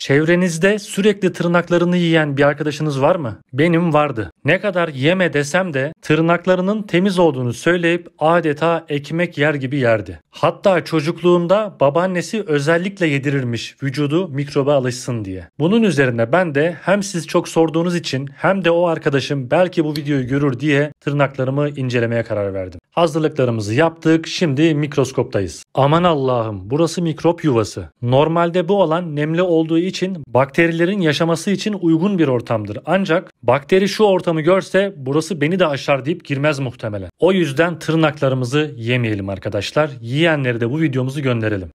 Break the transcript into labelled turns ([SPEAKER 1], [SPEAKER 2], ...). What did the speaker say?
[SPEAKER 1] Çevrenizde sürekli tırnaklarını yiyen bir arkadaşınız var mı? Benim vardı. Ne kadar yeme desem de tırnaklarının temiz olduğunu söyleyip adeta ekmek yer gibi yerdi. Hatta çocukluğunda babaannesi özellikle yedirirmiş vücudu mikroba alışsın diye. Bunun üzerine ben de hem siz çok sorduğunuz için hem de o arkadaşım belki bu videoyu görür diye tırnaklarımı incelemeye karar verdim. Hazırlıklarımızı yaptık. Şimdi mikroskoptayız. Aman Allah'ım burası mikrop yuvası. Normalde bu alan nemli olduğu için bakterilerin yaşaması için uygun bir ortamdır. Ancak bakteri şu ortamı görse burası beni de aşar deyip girmez muhtemelen. O yüzden tırnaklarımızı yemeyelim arkadaşlar. Yiyenleri de bu videomuzu gönderelim.